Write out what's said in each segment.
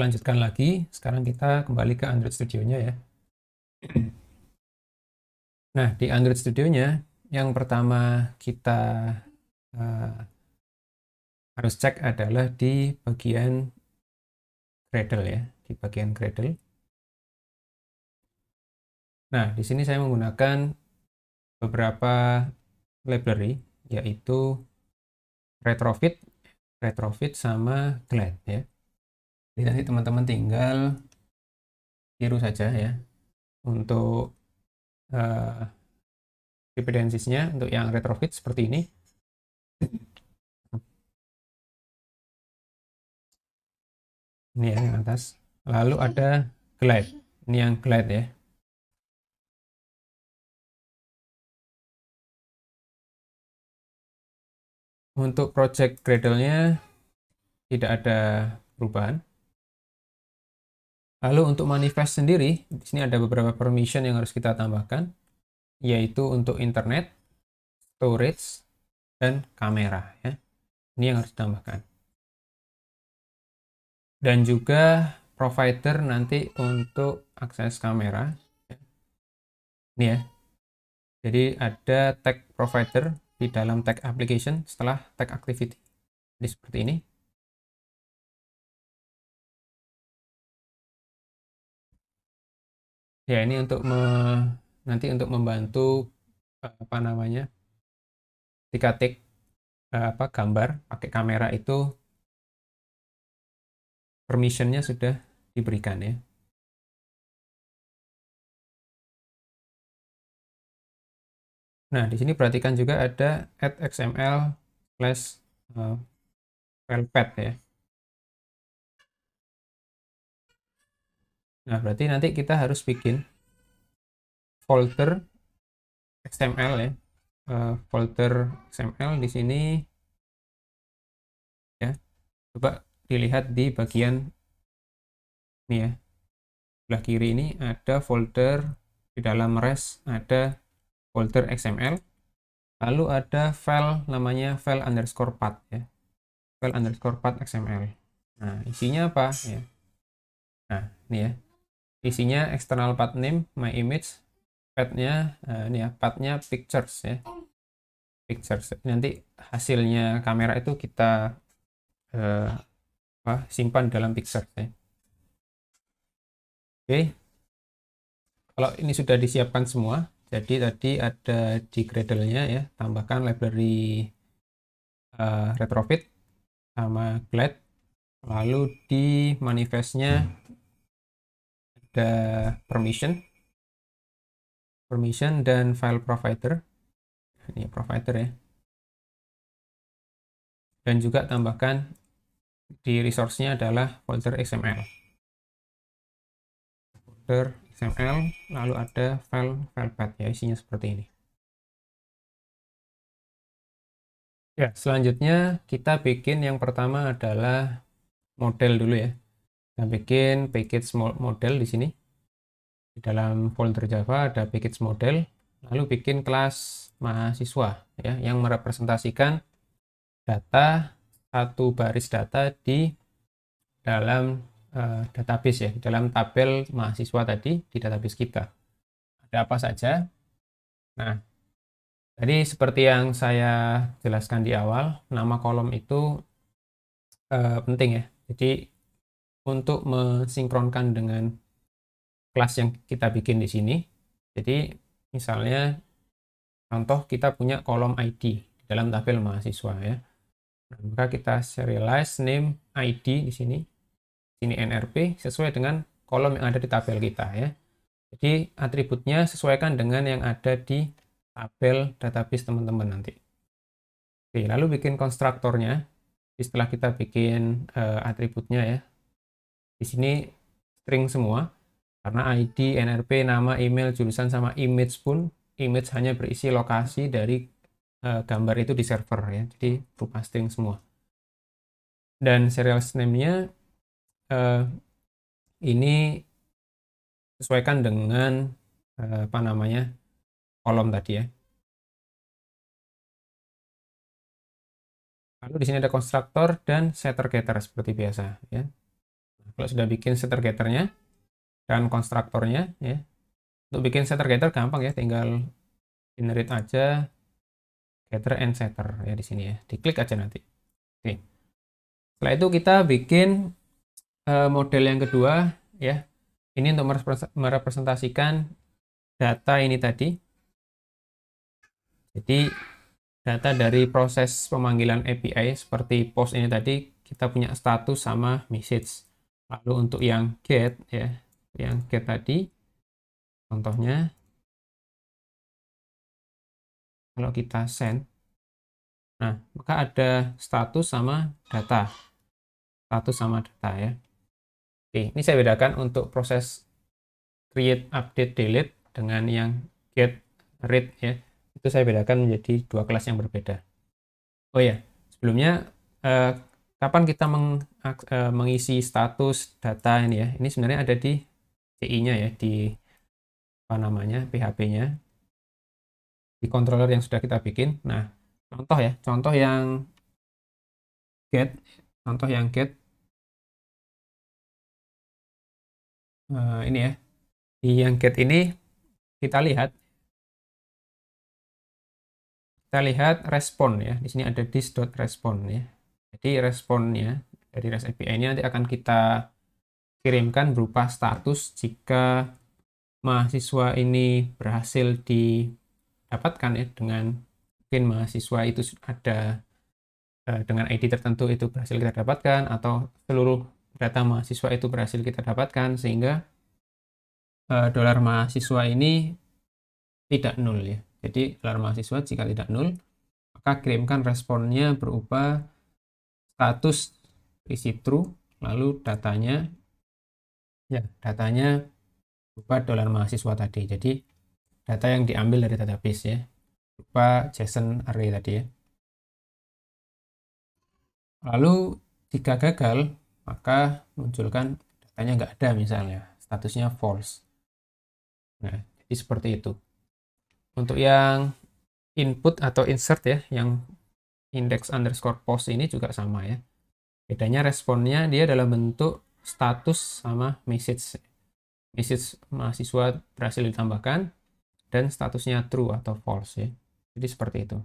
lanjutkan lagi. Sekarang kita kembali ke Android Studio-nya ya. Nah, di Android Studio-nya, yang pertama kita uh, harus cek adalah di bagian Gradle ya, di bagian Gradle. Nah, di sini saya menggunakan beberapa library, yaitu Retrofit, Retrofit sama Glad ya jadi nanti teman-teman tinggal tiru saja ya untuk uh, untuk yang retrofit seperti ini ini yang atas lalu ada glide ini yang glide ya untuk project cradle nya tidak ada perubahan Lalu untuk manifest sendiri, di sini ada beberapa permission yang harus kita tambahkan, yaitu untuk internet, storage, dan kamera. Ya. Ini yang harus ditambahkan. Dan juga provider nanti untuk akses kamera. Ini ya. Jadi ada tag provider di dalam tag application setelah tag activity. Jadi seperti ini. ya ini untuk me, nanti untuk membantu eh, apa namanya ketika take eh, apa gambar pakai kamera itu permissionnya sudah diberikan ya Nah, di sini perhatikan juga ada add xml slash filepath ya. Nah, berarti nanti kita harus bikin folder XML ya. Eh, folder XML di sini ya. Coba dilihat di bagian ini ya. Sebelah kiri ini ada folder di dalam res ada folder XML. Lalu ada file namanya file underscore path ya. File underscore path XML. Nah, isinya apa ya? Nah, ini ya isinya external path name my image pathnya uh, eh, ini ya pathnya pictures ya pictures nanti hasilnya kamera itu kita uh, apa, simpan dalam pictures ya oke okay. kalau ini sudah disiapkan semua jadi tadi ada di Gradle-nya ya tambahkan library uh, retrofit sama glide lalu di manifestnya hmm ada permission permission dan file provider ini provider ya dan juga tambahkan di resource-nya adalah folder XML folder XML lalu ada file file path ya isinya seperti ini ya selanjutnya kita bikin yang pertama adalah model dulu ya kita bikin package model di sini di dalam folder Java ada package model lalu bikin kelas mahasiswa ya yang merepresentasikan data satu baris data di dalam uh, database ya di dalam tabel mahasiswa tadi di database kita ada apa saja nah jadi seperti yang saya jelaskan di awal nama kolom itu uh, penting ya jadi untuk mensinkronkan dengan kelas yang kita bikin di sini. Jadi misalnya contoh kita punya kolom ID di dalam tabel mahasiswa ya. Nah, maka kita serialize name ID di sini, sini NRP sesuai dengan kolom yang ada di tabel kita ya. Jadi atributnya sesuaikan dengan yang ada di tabel database teman-teman nanti. Oke, lalu bikin konstruktornya. Setelah kita bikin uh, atributnya ya, di sini string semua karena ID, NRP, nama, email, jurusan sama image pun image hanya berisi lokasi dari uh, gambar itu di server ya. Jadi berupa string semua. Dan serial name-nya uh, ini sesuaikan dengan uh, apa namanya? kolom tadi ya. Lalu di sini ada konstruktor dan setter getter seperti biasa ya kalau sudah bikin setter getternya dan konstruktornya ya untuk bikin setter getter gampang ya tinggal generate aja getter and setter ya di sini ya diklik aja nanti oke setelah itu kita bikin uh, model yang kedua ya ini untuk merepresentasikan data ini tadi jadi data dari proses pemanggilan API seperti post ini tadi kita punya status sama message Lalu untuk yang get ya, yang get tadi contohnya kalau kita send Nah, maka ada status sama data. Status sama data ya. Oke, ini saya bedakan untuk proses create, update, delete dengan yang get, read ya. Itu saya bedakan menjadi dua kelas yang berbeda. Oh ya, sebelumnya eh, kapan kita meng, uh, mengisi status data ini ya ini sebenarnya ada di CI nya ya di apa namanya PHP nya di controller yang sudah kita bikin nah contoh ya contoh yang get contoh yang get uh, ini ya di yang get ini kita lihat kita lihat respon ya di sini ada this dot respon ya jadi responnya dari REST API-nya nanti akan kita kirimkan berupa status jika mahasiswa ini berhasil didapatkan ya dengan mungkin mahasiswa itu ada eh, dengan ID tertentu itu berhasil kita dapatkan atau seluruh data mahasiswa itu berhasil kita dapatkan sehingga eh, dolar mahasiswa ini tidak nol ya. Jadi dolar mahasiswa jika tidak nol maka kirimkan responnya berupa status isi true lalu datanya ya datanya berupa dolar mahasiswa tadi jadi data yang diambil dari database ya berupa JSON array tadi ya lalu jika gagal maka munculkan datanya nggak ada misalnya statusnya false nah jadi seperti itu untuk yang input atau insert ya yang index underscore post ini juga sama ya. Bedanya responnya dia dalam bentuk status sama message. Message mahasiswa berhasil ditambahkan dan statusnya true atau false ya. Jadi seperti itu.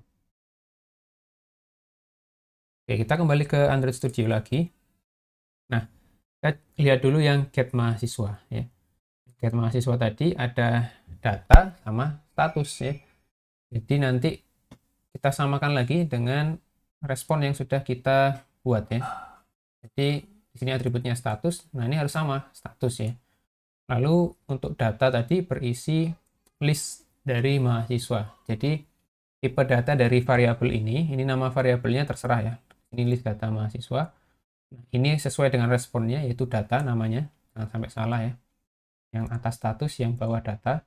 Oke, kita kembali ke Android Studio lagi. Nah, kita lihat dulu yang get mahasiswa ya. Get mahasiswa tadi ada data sama status ya. Jadi nanti kita samakan lagi dengan respon yang sudah kita buat ya. Jadi di sini atributnya status. Nah, ini harus sama status ya. Lalu untuk data tadi berisi list dari mahasiswa. Jadi tipe data dari variabel ini, ini nama variabelnya terserah ya. Ini list data mahasiswa. Nah, ini sesuai dengan responnya yaitu data namanya. Jangan sampai salah ya. Yang atas status, yang bawah data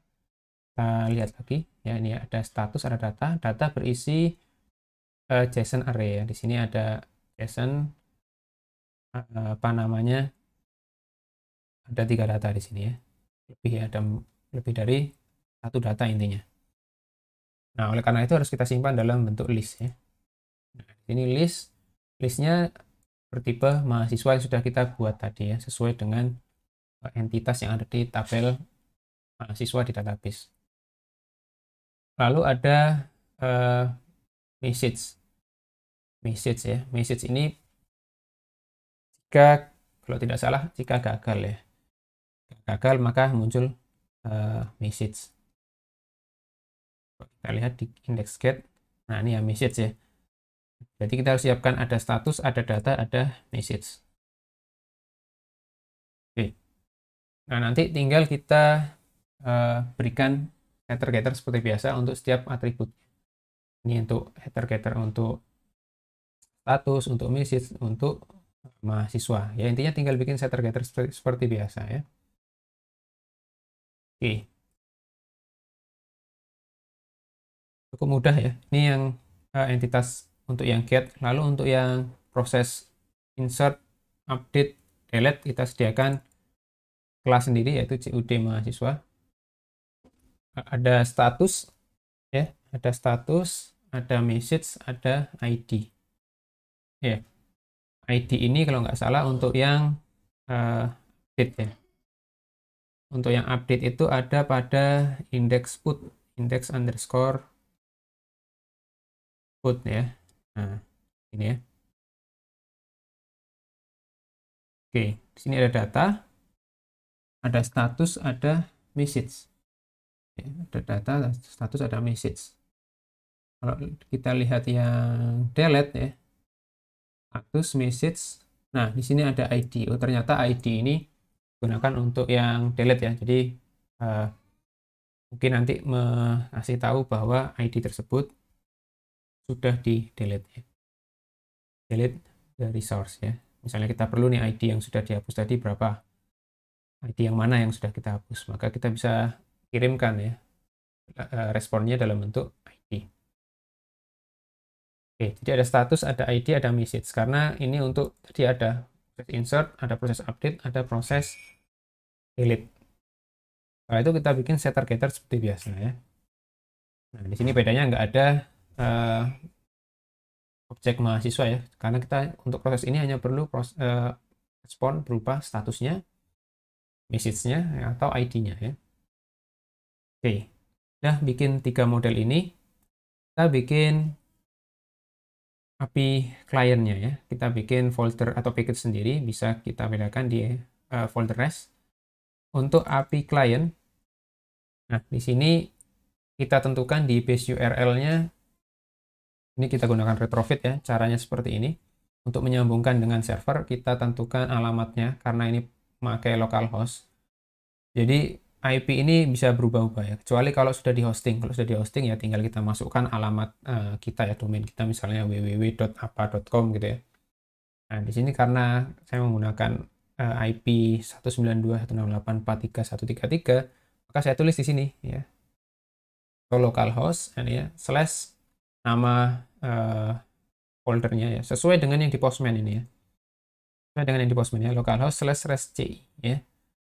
kita lihat lagi ya ini ada status ada data data berisi uh, eh, JSON array ya di sini ada JSON uh, eh, apa namanya ada tiga data di sini ya lebih ada lebih dari satu data intinya nah oleh karena itu harus kita simpan dalam bentuk list ya nah, ini list listnya bertipe mahasiswa yang sudah kita buat tadi ya sesuai dengan eh, entitas yang ada di tabel mahasiswa di database lalu ada uh, message message ya message ini jika kalau tidak salah jika gagal ya gagal maka muncul uh, message kita lihat di index get nah ini ya message ya jadi kita harus siapkan ada status ada data ada message oke nah nanti tinggal kita uh, berikan header getter seperti biasa untuk setiap atribut. Ini untuk header getter untuk status, untuk message, untuk eh, mahasiswa. Ya intinya tinggal bikin header getter seperti, seperti biasa ya. Oke. Cukup mudah ya. Ini yang uh, entitas untuk yang get, lalu untuk yang proses insert, update, delete kita sediakan kelas sendiri yaitu CUD mahasiswa ada status ya ada status ada message ada ID ya ID ini kalau nggak salah untuk yang uh, update ya untuk yang update itu ada pada index put index underscore put ya nah ini ya oke di sini ada data ada status ada message ada data status ada message kalau kita lihat yang delete ya status message nah di sini ada ID oh ternyata ID ini gunakan untuk yang delete ya jadi uh, mungkin nanti mengasih tahu bahwa ID tersebut sudah di delete ya. delete the resource ya misalnya kita perlu nih ID yang sudah dihapus tadi berapa ID yang mana yang sudah kita hapus maka kita bisa kirimkan ya eh, eh, responnya dalam bentuk ID. Oke, jadi ada status, ada ID, ada message. Karena ini untuk tadi ada proses insert, ada proses update, ada proses delete. Setelah itu kita bikin setter getter seperti biasa ya. Nah, di sini bedanya nggak ada uh, objek mahasiswa ya, karena kita untuk proses ini hanya perlu proses, uh, respon berupa statusnya, message-nya atau ID-nya ya. Oke, udah bikin tiga model ini. Kita bikin API kliennya ya. Kita bikin folder atau package sendiri, bisa kita bedakan di uh, folder rest. Untuk API client, nah di sini kita tentukan di base URL-nya. Ini kita gunakan retrofit ya, caranya seperti ini. Untuk menyambungkan dengan server, kita tentukan alamatnya karena ini pakai localhost. Jadi IP ini bisa berubah-ubah ya. Kecuali kalau sudah di hosting. Kalau sudah di hosting ya tinggal kita masukkan alamat uh, kita ya domain kita misalnya www.apa.com gitu ya. Nah, di sini karena saya menggunakan uh, IP 192.168.43.133, maka saya tulis di sini ya. So localhost ini ya slash nama uh, foldernya ya sesuai dengan yang di postman ini ya. Sesuai dengan yang di postman ya localhost slash rest ya.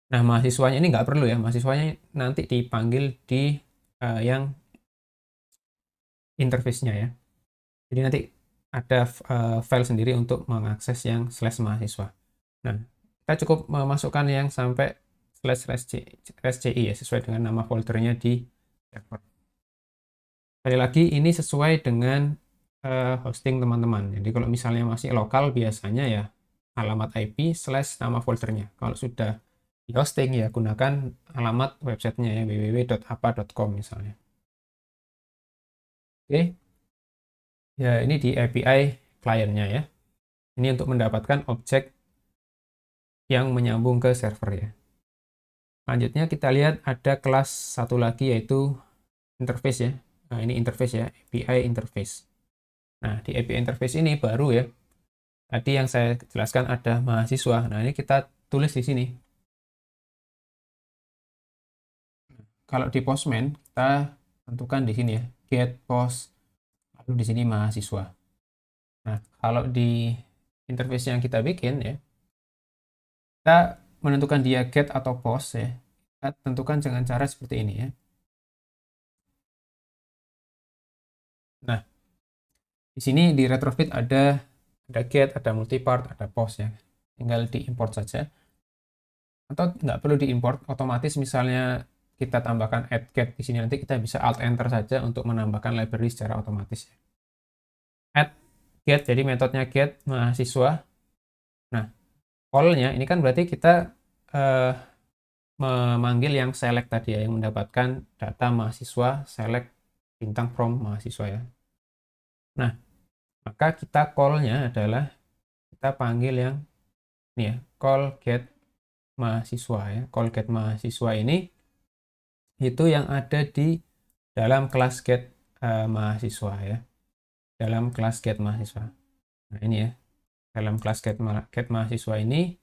Nah, mahasiswanya ini nggak perlu ya, mahasiswanya nanti dipanggil di uh, yang interface-nya ya. Jadi nanti ada uh, file sendiri untuk mengakses yang slash mahasiswa. Nah, kita cukup memasukkan yang sampai slash slash, c, ci ya, sesuai dengan nama foldernya di server. Sekali lagi, ini sesuai dengan uh, hosting teman-teman. Jadi kalau misalnya masih lokal, biasanya ya alamat IP slash nama foldernya. Kalau sudah hosting ya gunakan alamat websitenya ya www.apa.com misalnya. Oke, ya ini di API kliennya ya. Ini untuk mendapatkan objek yang menyambung ke server ya. Selanjutnya kita lihat ada kelas satu lagi yaitu interface ya. Nah, ini interface ya, API interface. Nah, di API interface ini baru ya. Tadi yang saya jelaskan ada mahasiswa. Nah, ini kita tulis di sini kalau di postman kita tentukan di sini ya get post lalu di sini mahasiswa nah kalau di interface yang kita bikin ya kita menentukan dia get atau post ya kita tentukan dengan cara seperti ini ya nah di sini di retrofit ada ada get ada multipart ada post ya tinggal diimport saja atau nggak perlu diimport otomatis misalnya kita tambahkan add get di sini nanti kita bisa alt enter saja untuk menambahkan library secara otomatis add get jadi metodenya get mahasiswa nah callnya ini kan berarti kita uh, memanggil yang select tadi ya yang mendapatkan data mahasiswa select bintang from mahasiswa ya nah maka kita callnya adalah kita panggil yang ini ya call get mahasiswa ya call get mahasiswa ini itu yang ada di dalam kelas get uh, mahasiswa ya dalam kelas get mahasiswa nah ini ya dalam kelas get, ma get mahasiswa ini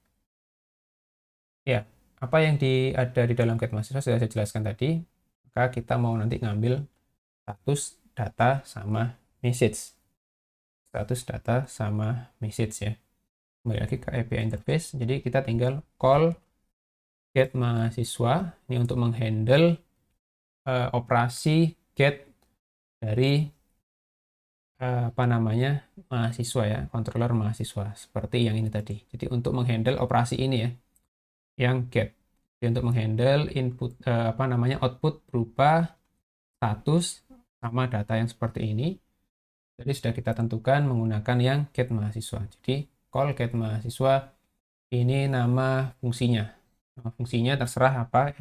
ya apa yang di ada di dalam get mahasiswa sudah saya jelaskan tadi maka kita mau nanti ngambil status data sama message status data sama message ya kembali lagi ke API interface jadi kita tinggal call get mahasiswa ini untuk menghandle uh, operasi get dari uh, apa namanya mahasiswa ya controller mahasiswa seperti yang ini tadi jadi untuk menghandle operasi ini ya yang get jadi untuk menghandle input uh, apa namanya output berupa status sama data yang seperti ini jadi sudah kita tentukan menggunakan yang get mahasiswa jadi call get mahasiswa ini nama fungsinya nama fungsinya terserah apa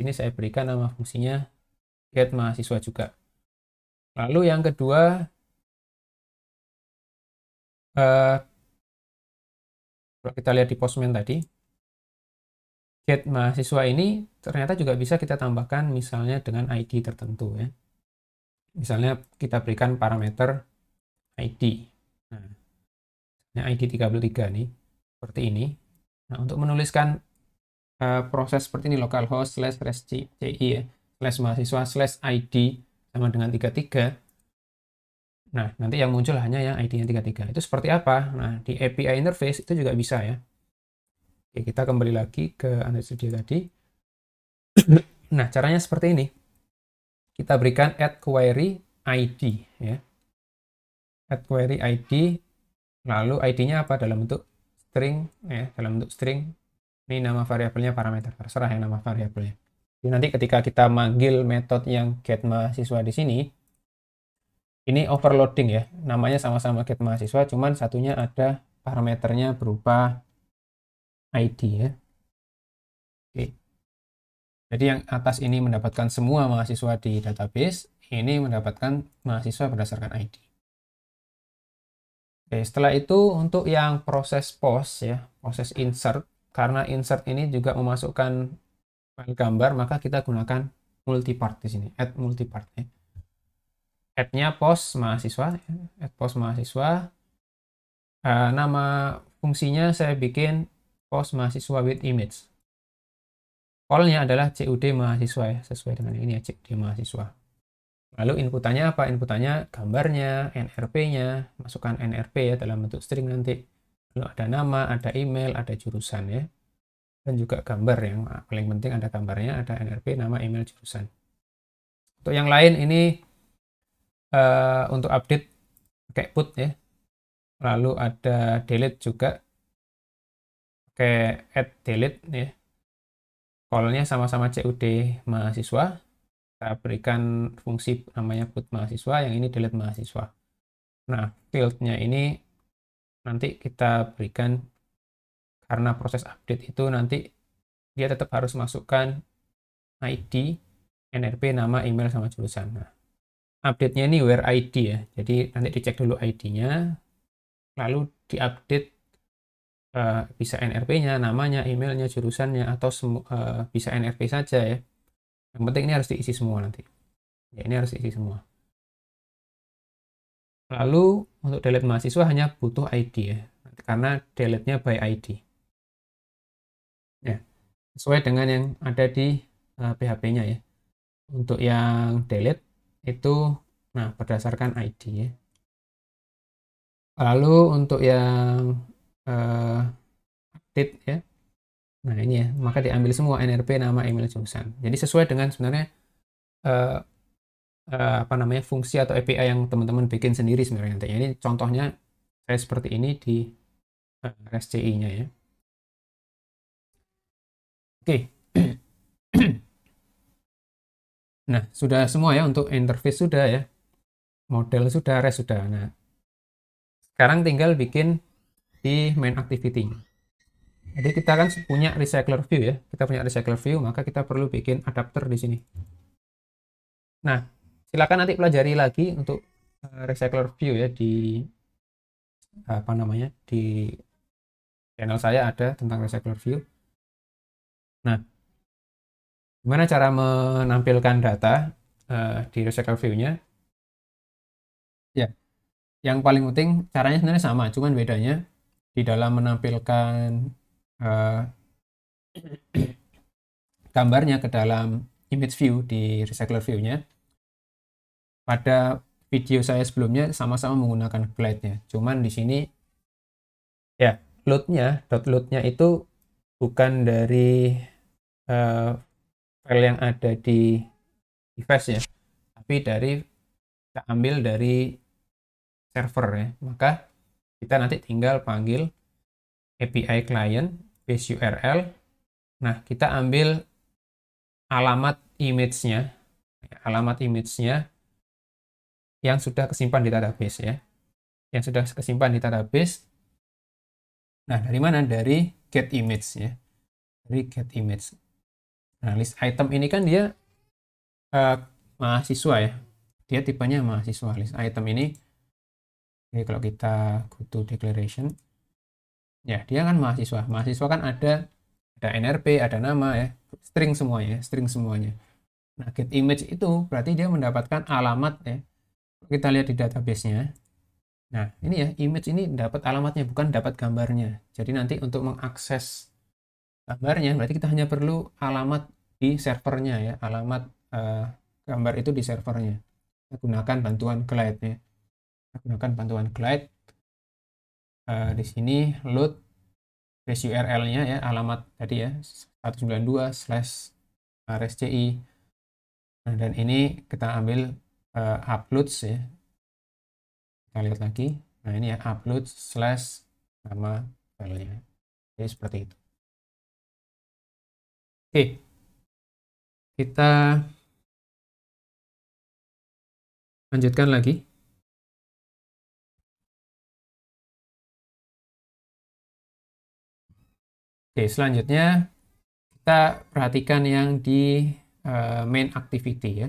ini saya berikan nama fungsinya get mahasiswa juga. Lalu yang kedua, eh, kalau kita lihat di postman tadi, get mahasiswa ini ternyata juga bisa kita tambahkan misalnya dengan ID tertentu ya. Misalnya kita berikan parameter ID. Nah, ID 33 nih, seperti ini. Nah, untuk menuliskan uh, proses seperti ini localhost slash resci ci ya slash mahasiswa slash id sama dengan 33 nah nanti yang muncul hanya yang id-nya 33 itu seperti apa nah di API interface itu juga bisa ya Oke, kita kembali lagi ke Android Studio tadi nah caranya seperti ini kita berikan add query id ya add query id lalu id-nya apa dalam bentuk string ya dalam bentuk string ini nama variabelnya parameter terserah yang nama variabelnya jadi nanti ketika kita manggil metode yang get mahasiswa di sini ini overloading ya namanya sama-sama get mahasiswa cuman satunya ada parameternya berupa ID ya oke jadi yang atas ini mendapatkan semua mahasiswa di database ini mendapatkan mahasiswa berdasarkan ID Oke, setelah itu untuk yang proses post ya, proses insert karena insert ini juga memasukkan file gambar, maka kita gunakan multipart di sini, add multipart. Ya. Add-nya pos mahasiswa, ya. add pos mahasiswa. Uh, nama fungsinya saya bikin pos mahasiswa with image. Kolnya adalah CUD mahasiswa ya, sesuai dengan ini ya, CUD mahasiswa. Lalu inputannya apa? Inputannya gambarnya, NRP-nya, masukkan NRP ya dalam bentuk string nanti ada nama, ada email, ada jurusan ya. Dan juga gambar yang paling penting ada gambarnya, ada NRP, nama, email, jurusan. Untuk yang lain ini uh, untuk update pakai put ya. Lalu ada delete juga oke add delete ya. Callnya sama-sama CUD mahasiswa. Kita berikan fungsi namanya put mahasiswa, yang ini delete mahasiswa. Nah, fieldnya ini nanti kita berikan karena proses update itu nanti dia tetap harus masukkan ID, NRP, nama, email, sama jurusan. Nah, update-nya ini where ID ya. Jadi nanti dicek dulu ID-nya, lalu diupdate uh, bisa NRP-nya, namanya, emailnya, jurusannya, atau uh, bisa NRP saja ya. Yang penting ini harus diisi semua nanti. Ya, ini harus diisi semua. Lalu untuk delete mahasiswa hanya butuh ID ya, karena delete-nya by ID. Ya, sesuai dengan yang ada di uh, eh, PHP-nya ya. Untuk yang delete itu nah berdasarkan ID ya. Lalu untuk yang uh, update ya. Nah, ini ya, maka diambil semua NRP nama email jurusan. Jadi sesuai dengan sebenarnya uh, uh, apa namanya fungsi atau API yang teman-teman bikin sendiri sebenarnya Ini contohnya saya seperti ini di uh, eh, RSCI-nya ya. Oke. Okay. nah, sudah semua ya untuk interface sudah ya. Model sudah, res sudah. Nah, sekarang tinggal bikin di main activity. Jadi kita kan punya recycler view ya. Kita punya recycler view, maka kita perlu bikin adapter di sini. Nah, silakan nanti pelajari lagi untuk eh, recycler view ya di apa namanya di channel saya ada tentang recycler view. Nah, gimana cara menampilkan data uh, di recycler view-nya? Ya, yang paling penting caranya sebenarnya sama, cuman bedanya di dalam menampilkan uh, gambarnya ke dalam image view di recycler view-nya pada video saya sebelumnya sama-sama menggunakan glide-nya. Cuman di sini ya load-nya, dot load-nya itu bukan dari uh, file yang ada di device ya, tapi dari kita ambil dari server ya. Maka kita nanti tinggal panggil API client base URL. Nah, kita ambil alamat image-nya. Alamat image-nya yang sudah kesimpan di database ya. Yang sudah kesimpan di database. Nah, dari mana? Dari get image ya. Dari get image. Nah, list item ini kan dia uh, mahasiswa ya. Dia tipenya mahasiswa list item ini. Jadi kalau kita go to declaration ya dia kan mahasiswa. Mahasiswa kan ada ada NRP, ada nama ya, string semuanya, string semuanya. Nah, get image itu berarti dia mendapatkan alamat ya, kita lihat di database-nya. nah ini ya image ini dapat alamatnya bukan dapat gambarnya jadi nanti untuk mengakses gambarnya berarti kita hanya perlu alamat di servernya ya alamat uh, gambar itu di servernya kita gunakan bantuan Glide ya kita gunakan bantuan Glide uh, di sini load base URL-nya ya alamat tadi ya 192 slash RSCI nah, dan ini kita ambil uh, eh, uploads ya kita lihat lagi nah ini ya upload slash nama filenya jadi seperti itu oke kita lanjutkan lagi Oke, selanjutnya kita perhatikan yang di uh, main activity ya.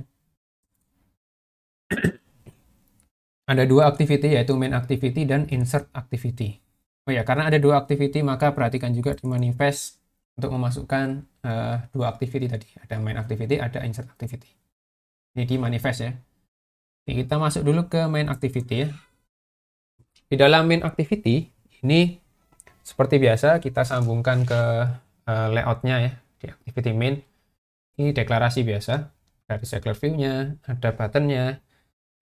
ada dua activity yaitu main activity dan insert activity. Oh ya, karena ada dua activity maka perhatikan juga di manifest untuk memasukkan uh, dua activity tadi. Ada main activity, ada insert activity. Ini di manifest ya. Jadi kita masuk dulu ke main activity ya. Di dalam main activity ini seperti biasa kita sambungkan ke uh, layoutnya ya di activity main. Ini deklarasi biasa. dari declare view-nya, ada button-nya,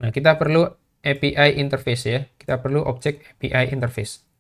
Nah, kita perlu API interface ya. Kita perlu objek API interface.